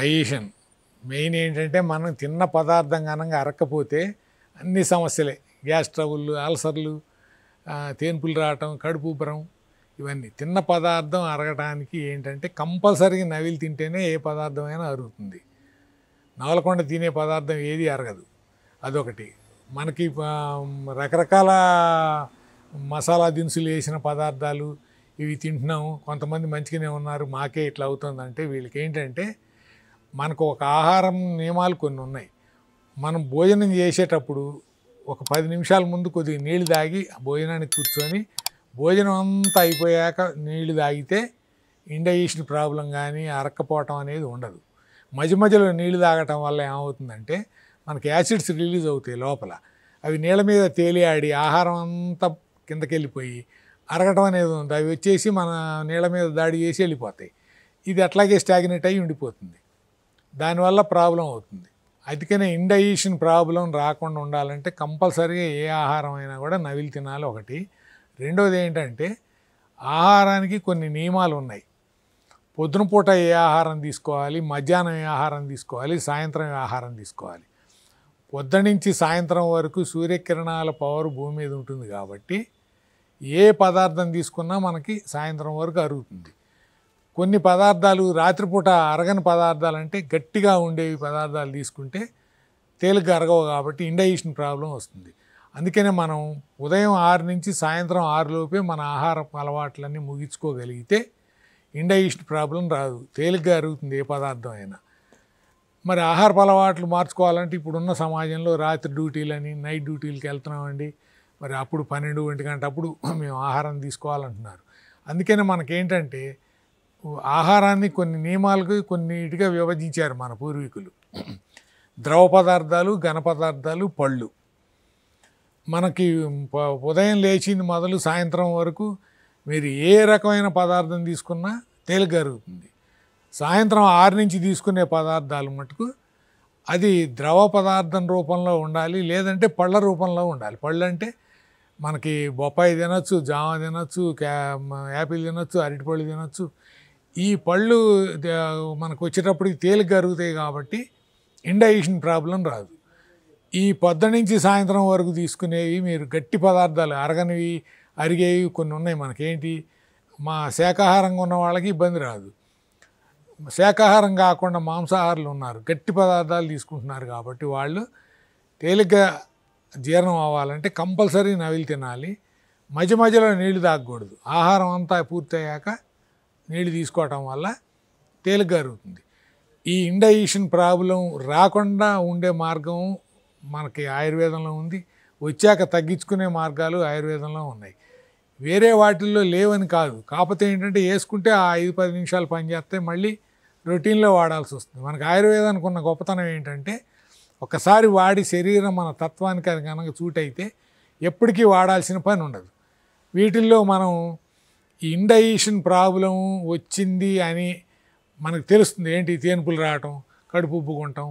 digestion main ఏంటంటే మనం తిన్న పదార్థం కనుక అరక్కపోతే అన్ని సమస్యలే గ్యాస్ ట్రబుల్ అల్సర్లు తేన్పులు రావటం కడుపు ఉబ్బరం ఇవన్నీ తిన్న పదార్థం అరగటానికి ఏంటంటే కంపల్సరీగా నవిలు తింటేనే ఏ పదార్థం అయినా అరుగుతుంది నవలకొండ తినే పదార్థం ఏది అరగదు అదొకటి మనకి రకరకాల మసాలా దినుసులు వేసిన పదార్థాలు ఇవి తింటున్నాము కొంతమంది మంచిగానే ఉన్నారు మాకే ఇట్లా అవుతుందంటే వీళ్ళకి ఏంటంటే మనకు ఒక ఆహారం నియమాలు కొన్ని ఉన్నాయి మనం భోజనం చేసేటప్పుడు ఒక పది నిమిషాల ముందు కొద్దిగా నీళ్లు తాగి భోజనానికి కూర్చొని భోజనం అంతా అయిపోయాక నీళ్లు తాగితే ఇండైజేషన్ ప్రాబ్లం కానీ అరక్కపోవటం అనేది ఉండదు మధ్య మధ్యలో నీళ్లు తాగటం వల్ల ఏమవుతుందంటే మనకి యాసిడ్స్ రిలీజ్ అవుతాయి లోపల అవి నీళ్ళ మీద తేలియాడి ఆహారం అంతా కిందకి వెళ్ళిపోయి అరగటం అనేది ఉంది అవి వచ్చేసి మన నీళ్ళ మీద దాడి చేసి వెళ్ళిపోతాయి ఇది అట్లాగే స్టాగ్నెట్ అయి ఉండిపోతుంది దానివల్ల ప్రాబ్లం అవుతుంది అందుకనే ఇండైజేషన్ ప్రాబ్లం రాకుండా ఉండాలంటే కంపల్సరీగా ఏ ఆహారం అయినా కూడా నవిలి తినాలి ఒకటి రెండోది ఏంటంటే ఆహారానికి కొన్ని నియమాలు ఉన్నాయి పొద్దున పూట ఏ ఆహారం తీసుకోవాలి మధ్యాహ్నం ఏ ఆహారం తీసుకోవాలి సాయంత్రం ఏ ఆహారం తీసుకోవాలి పొద్దునుంచి సాయంత్రం వరకు సూర్యకిరణాల పవర్ భూమి మీద ఉంటుంది కాబట్టి ఏ పదార్థం తీసుకున్నా మనకి సాయంత్రం వరకు అరుగుతుంది కొన్ని పదార్థాలు రాత్రిపూట అరగని పదార్థాలు అంటే గట్టిగా ఉండేవి పదార్థాలు తీసుకుంటే తేలిగ్గా అరగవు కాబట్టి ఇండైజేషన్ ప్రాబ్లం వస్తుంది అందుకనే మనం ఉదయం ఆరు నుంచి సాయంత్రం ఆరులోపే మన ఆహార అలవాట్లన్నీ ముగించుకోగలిగితే ఇండైజేషన్ ప్రాబ్లం రాదు తేలిగ్గా అరుగుతుంది ఏ పదార్థం అయినా మరి ఆహార అలవాట్లు మార్చుకోవాలంటే ఇప్పుడున్న సమాజంలో రాత్రి డ్యూటీలని నైట్ డ్యూటీలకి వెళ్తున్నామండి మరి అప్పుడు పన్నెండు ఒంటి అప్పుడు మేము ఆహారం తీసుకోవాలంటున్నారు అందుకనే మనకేంటంటే ఆహారాన్ని కొన్ని నియమాలకు కొన్నిటిగా విభజించారు మన పూర్వీకులు ద్రవ పదార్థాలు ఘన పదార్థాలు పళ్ళు మనకి ఉదయం లేచింది మొదలు సాయంత్రం వరకు మీరు ఏ రకమైన పదార్థం తీసుకున్నా జరుగుతుంది సాయంత్రం ఆరు నుంచి తీసుకునే పదార్థాలు మటుకు అది ద్రవ పదార్థం రూపంలో ఉండాలి లేదంటే పళ్ళ రూపంలో ఉండాలి పళ్ళు అంటే మనకి బొప్పాయి తినచ్చు జామ తినొచ్చు యాపిల్ తినచ్చు అరటిపళ్ళు తినచ్చు ఈ పళ్ళు మనకు వచ్చేటప్పటికి తేలిక అరుగుతాయి కాబట్టి ఇండైజేషన్ ప్రాబ్లం రాదు ఈ పొద్దు నుంచి సాయంత్రం వరకు తీసుకునేవి మీరు గట్టి పదార్థాలు అరగనివి అరిగేవి కొన్ని ఉన్నాయి మనకేంటి మా శాకాహారంగా ఉన్న వాళ్ళకి ఇబ్బంది రాదు శాకాహారం కాకుండా మాంసాహారులు ఉన్నారు గట్టి పదార్థాలు తీసుకుంటున్నారు కాబట్టి వాళ్ళు తేలిగ్గా జీర్ణం అవ్వాలంటే కంపల్సరీ నవిలు తినాలి మధ్య మధ్యలో నీళ్లు తాగకూడదు ఆహారం అంతా పూర్తయ్యాక నీళ్లు తీసుకోవటం వల్ల జరుగుతుంది ఈ ఇండైషన్ ప్రాబ్లం రాకుండా ఉండే మార్గం మనకి ఆయుర్వేదంలో ఉంది వచ్చాక తగ్గించుకునే మార్గాలు ఆయుర్వేదంలో ఉన్నాయి వేరే వాటిల్లో లేవని కాదు కాకపోతే ఏంటంటే వేసుకుంటే ఆ ఐదు పది నిమిషాలు పనిచేస్తే మళ్ళీ రొటీన్లో వాడాల్సి వస్తుంది మనకు ఆయుర్వేదానికి ఉన్న గొప్పతనం ఏంటంటే ఒకసారి వాడి శరీరం మన తత్వానికి అది కనుక చూటైతే ఎప్పటికీ వాడాల్సిన పని ఉండదు వీటిల్లో మనం ఇండైషన్ ప్రాబ్లం వచ్చింది అని మనకు తెలుస్తుంది ఏంటి తేనుపులు రావటం కడుపు ఉబ్బుకుంటాం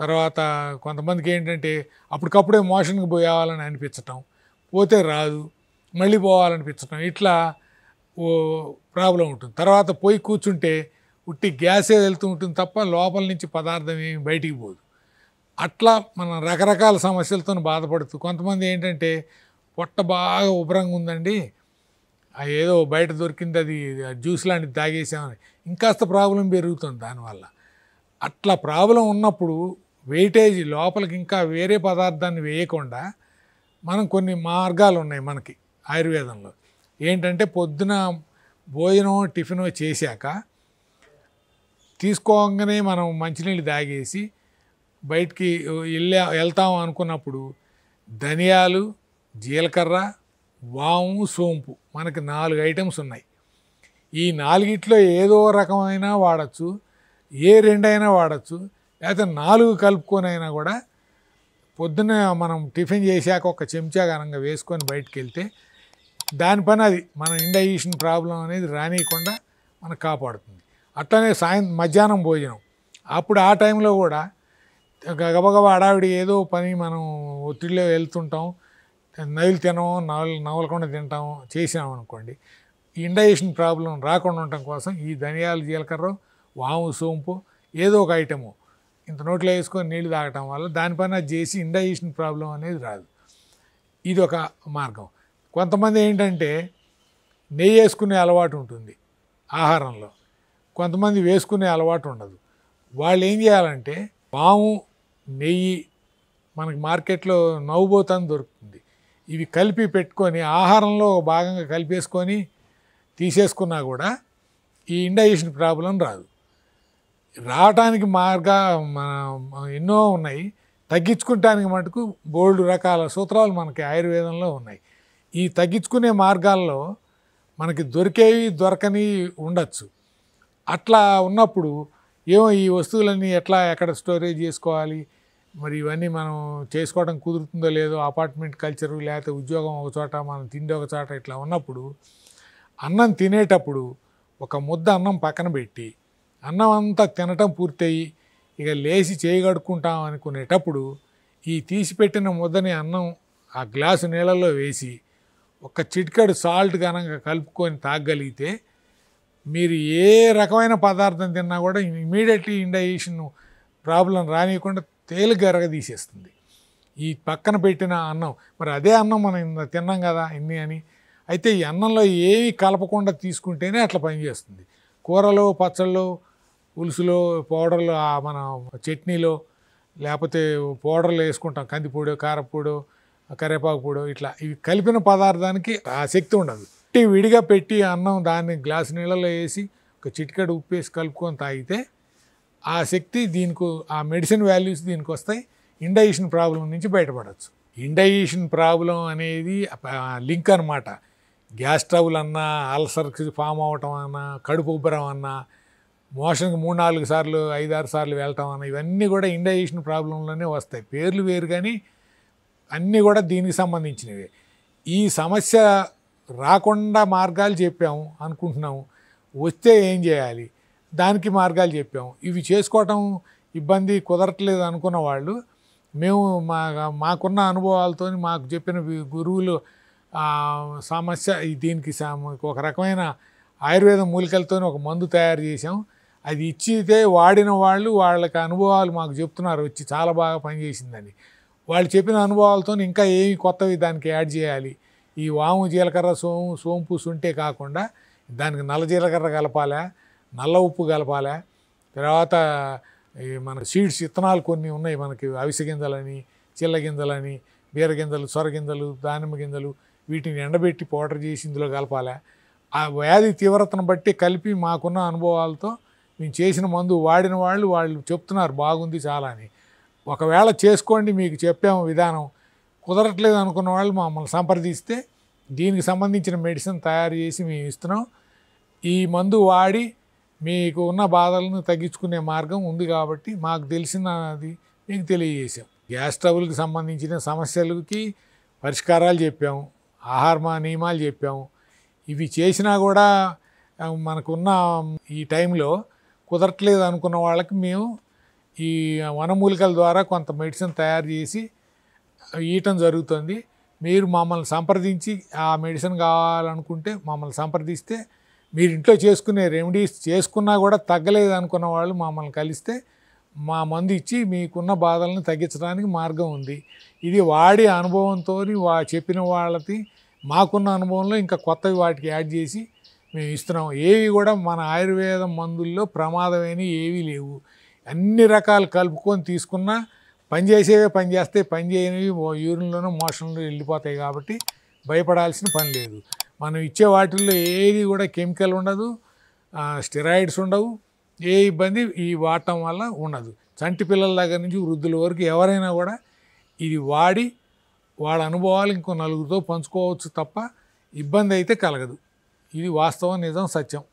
తర్వాత కొంతమందికి ఏంటంటే అప్పటికప్పుడే మోషన్కి పోయాలని అనిపించటం పోతే రాదు మళ్ళీ పోవాలనిపించటం ఇట్లా ఓ ప్రాబ్లం ఉంటుంది తర్వాత పోయి కూర్చుంటే ఉట్టి గ్యాసే వెళ్తూ ఉంటుంది తప్ప లోపల నుంచి పదార్థం ఏమి బయటికి పోదు అట్లా మనం రకరకాల సమస్యలతో బాధపడుతూ కొంతమంది ఏంటంటే పొట్ట బాగా ఉబ్రంగా ఉందండి ఏదో బయట దొరికింది అది జ్యూస్ లాంటిది తాగేసామని ఇంకాస్త ప్రాబ్లం పెరుగుతుంది దానివల్ల అట్లా ప్రాబ్లం ఉన్నప్పుడు వెయిటేజ్ లోపలికి ఇంకా వేరే పదార్థాన్ని వేయకుండా మనం కొన్ని మార్గాలు ఉన్నాయి మనకి ఆయుర్వేదంలో ఏంటంటే పొద్దున భోజనం టిఫిన్ చేశాక తీసుకోగానే మనం మంచినీళ్ళు తాగేసి బయటికి వెళ్ళా వెళ్తాం అనుకున్నప్పుడు ధనియాలు జీలకర్ర వాము సోంపు మనకి నాలుగు ఐటమ్స్ ఉన్నాయి ఈ నాలుగిట్లో ఏదో రకమైన వాడచ్చు ఏ రెండైనా వాడచ్చు లేకపోతే నాలుగు కలుపుకొనైనా కూడా పొద్దున్న మనం టిఫిన్ చేశాక ఒక చెంచా గనంగా వేసుకొని బయటకు వెళ్తే దాని పని అది మన ఇండైజేషన్ ప్రాబ్లం అనేది రానియకుండా మనకు కాపాడుతుంది అట్లనే సాయం మధ్యాహ్నం భోజనం అప్పుడు ఆ టైంలో కూడా గబగబ అడావిడి ఏదో పని మనం ఒత్తిడిలో వెళ్తుంటాం నవిలు తినము నవ్వులు నవలకుండా తింటాము చేసినాం అనుకోండి ఇండైజేషన్ ప్రాబ్లం రాకుండా ఉండటం కోసం ఈ ధనియాలు జీలకర్ర వాము సోంపు ఏదో ఒక ఐటము ఇంత నోట్లో వేసుకొని నీళ్లు తాగటం వల్ల దానిపైన చేసి ఇండైజేషన్ ప్రాబ్లం అనేది రాదు ఇది ఒక మార్గం కొంతమంది ఏంటంటే నెయ్యి వేసుకునే అలవాటు ఉంటుంది ఆహారంలో కొంతమంది వేసుకునే అలవాటు ఉండదు వాళ్ళు ఏం చేయాలంటే పాము నెయ్యి మనకి మార్కెట్లో నవ్వుబోతాన్ని దొరుకుతుంది ఇవి కలిపి పెట్టుకొని ఆహారంలో భాగంగా కలిపేసుకొని తీసేసుకున్నా కూడా ఈ ఇండైజెషన్ ప్రాబ్లం రాదు రావటానికి మార్గా ఎన్నో ఉన్నాయి తగ్గించుకుంటానికి మటుకు బోల్డ్ రకాల సూత్రాలు మనకి ఆయుర్వేదంలో ఉన్నాయి ఈ తగ్గించుకునే మార్గాల్లో మనకి దొరికేవి దొరకని ఉండొచ్చు అట్లా ఉన్నప్పుడు ఏమో ఈ వస్తువులన్నీ ఎట్లా ఎక్కడ స్టోరేజ్ చేసుకోవాలి మరి ఇవన్నీ మనం చేసుకోవడం కుదురుతుందో లేదో అపార్ట్మెంట్ కల్చరు లేకపోతే ఉద్యోగం ఒక చోట మనం తిండి ఒక చోట ఇట్లా ఉన్నప్పుడు అన్నం తినేటప్పుడు ఒక ముద్ద అన్నం పక్కన పెట్టి అన్నం అంతా తినటం పూర్తయి ఇక లేచి చేయగడుకుంటాం అనుకునేటప్పుడు ఈ తీసిపెట్టిన ముద్దని అన్నం ఆ గ్లాసు నీళ్ళలో వేసి ఒక చిటికెడు సాల్ట్ కనుక కలుపుకొని తాగగలిగితే మీరు ఏ రకమైన పదార్థం తిన్నా కూడా ఇమీడియట్లీ ఇండైజేషన్ ప్రాబ్లం రానియకుండా తేలిగరగా తీసేస్తుంది ఈ పక్కన పెట్టిన అన్నం మరి అదే అన్నం మనం తిన్నాం కదా ఇన్ని అని అయితే ఈ అన్నంలో ఏమి కలపకుండా తీసుకుంటేనే అట్లా పనిచేస్తుంది కూరలో పచ్చళ్ళు పులుసులో పౌడర్లు మన చట్నీలో లేకపోతే పౌడర్లు వేసుకుంటాం కందిపూడు కారపూడు కరివేపాకు పొడి ఇట్లా ఇవి కలిపిన పదార్థానికి ఆ శక్తి ఉండదు విడిగా పెట్టి అన్నం దాన్ని గ్లాస్ నీళ్ళలో వేసి ఒక చిటికెడు ఉప్పేసి కలుపుకొని తాగితే ఆ శక్తి దీనికి ఆ మెడిసిన్ వాల్యూస్ దీనికి వస్తాయి ఇండైజేషన్ ప్రాబ్లం నుంచి బయటపడవచ్చు ఇండైజేషన్ ప్రాబ్లం అనేది లింక్ అనమాట గ్యాస్ ట్రబుల్ అన్నా అల్సర్స్ ఫామ్ అవ్వటం అన్నా కడుపు ఉబ్బరం అన్నా మోషన్కి మూడు నాలుగు సార్లు ఐదారు సార్లు వెళ్ళటం అన్నా ఇవన్నీ కూడా ఇండైజేషన్ ప్రాబ్లంలోనే వస్తాయి పేర్లు వేరు కానీ అన్నీ కూడా దీనికి సంబంధించినవి ఈ సమస్య రాకుండా మార్గాలు చెప్పాము అనుకుంటున్నాము వస్తే ఏం చేయాలి దానికి మార్గాలు చెప్పాము ఇవి చేసుకోవటం ఇబ్బంది కుదరట్లేదు అనుకున్న వాళ్ళు మేము మా మాకున్న అనుభవాలతో మాకు చెప్పిన గురువులు సమస్య దీనికి ఒక రకమైన ఆయుర్వేద మూలికలతో ఒక మందు తయారు చేసాం అది ఇచ్చితే వాడిన వాళ్ళు వాళ్ళకి అనుభవాలు మాకు చెప్తున్నారు వచ్చి చాలా బాగా పనిచేసిందని వాళ్ళు చెప్పిన అనుభవాలతో ఇంకా ఏమి కొత్తవి దానికి యాడ్ చేయాలి ఈ వాము జీలకర్ర సోము సోంపు సుంటే కాకుండా దానికి నల్ల జీలకర్ర కలపాలా నల్ల ఉప్పు కలపాలి తర్వాత మన సీడ్స్ ఇత్తనాలు కొన్ని ఉన్నాయి మనకి అవిసె గింజలని చిల్ల గింజలని బీర గింజలు సొర గింజలు దానిమ్మ గింజలు వీటిని ఎండబెట్టి పౌడర్ చేసి ఇందులో కలపాలి ఆ వ్యాధి తీవ్రతను బట్టి కలిపి మాకున్న అనుభవాలతో మేము చేసిన మందు వాడిన వాళ్ళు వాళ్ళు చెప్తున్నారు బాగుంది చాలా అని ఒకవేళ చేసుకోండి మీకు చెప్పాము విధానం కుదరట్లేదు అనుకున్న వాళ్ళు మమ్మల్ని సంప్రదిస్తే దీనికి సంబంధించిన మెడిసిన్ తయారు చేసి మేము ఇస్తున్నాం ఈ మందు వాడి మీకు ఉన్న బాధలను తగ్గించుకునే మార్గం ఉంది కాబట్టి మాకు తెలిసినది మీకు తెలియజేసాం గ్యాస్ ట్రబుల్కి సంబంధించిన సమస్యలకి పరిష్కారాలు చెప్పాము ఆహార నియమాలు చెప్పాము ఇవి చేసినా కూడా మనకున్న ఈ టైంలో కుదరట్లేదు అనుకున్న వాళ్ళకి మేము ఈ వనమూలికల ద్వారా కొంత మెడిసిన్ తయారు చేసి ఇవ్వటం జరుగుతుంది మీరు మమ్మల్ని సంప్రదించి ఆ మెడిసిన్ కావాలనుకుంటే మమ్మల్ని సంప్రదిస్తే మీరు ఇంట్లో చేసుకునే రెమెడీస్ చేసుకున్నా కూడా తగ్గలేదు అనుకున్న వాళ్ళు మమ్మల్ని కలిస్తే మా మందు ఇచ్చి మీకున్న బాధలను తగ్గించడానికి మార్గం ఉంది ఇది వాడి అనుభవంతో వా చెప్పిన వాళ్ళది మాకున్న అనుభవంలో ఇంకా కొత్తవి వాటికి యాడ్ చేసి మేము ఇస్తున్నాం ఏవి కూడా మన ఆయుర్వేద మందుల్లో ప్రమాదమైన ఏవీ లేవు అన్ని రకాలు కలుపుకొని తీసుకున్నా పనిచేసేవే పని చేస్తే పని చేయనివి యూరిన్లోనూ మోషన్లో వెళ్ళిపోతాయి కాబట్టి భయపడాల్సిన పని లేదు మనం ఇచ్చే వాటిల్లో ఏది కూడా కెమికల్ ఉండదు స్టెరాయిడ్స్ ఉండవు ఏ ఇబ్బంది ఈ వాడటం వల్ల ఉండదు చంటి పిల్లల దగ్గర నుంచి వృద్ధుల వరకు ఎవరైనా కూడా ఇది వాడి వాళ్ళ అనుభవాలు ఇంకో నలుగురితో పంచుకోవచ్చు తప్ప ఇబ్బంది అయితే కలగదు ఇది వాస్తవం నిజం సత్యం